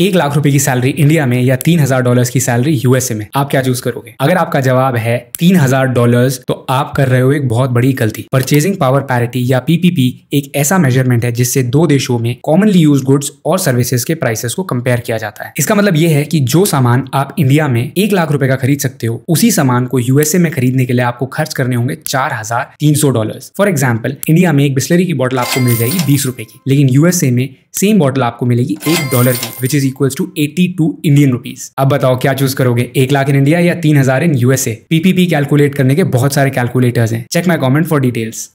एक लाख रुपए की सैलरी इंडिया में या तीन हजार डॉलर की सैलरी यूएसए में आप क्या चूज करोगे अगर आपका जवाब है तीन हजार डॉलर तो आप कर रहे हो एक बहुत बड़ी गलती परचेजिंग पावर पैरिटी या पीपीपी एक ऐसा मेजरमेंट है जिससे दो देशों में कॉमनली यूज गुड्स और सर्विसेज के प्राइसेस को कंपेयर किया जाता है इसका मतलब यह है कि जो सामान आप इंडिया में एक लाख रुपए का खरीद सकते हो उसी सामान को यूएसए में खरीदने के लिए आपको खर्च करने होंगे चार हजार तीन सौ डॉलर फॉर एग्जाम्पल इंडिया में एक बिस्लरी की बॉटल आपको मिल जाएगी बीस रुपए की लेकिन यूएसए में सेम बॉटल आपको मिलेगी एक डॉलर की which is is equal to eighty two Indian rupees अब बताओ क्या चूज करोगे एक लाख इन इंडिया या तीन हजार इन यूएसए पीपीपी कैलकुलेट करने के बहुत सारे कैलकुलेटर्स हैं check my comment for details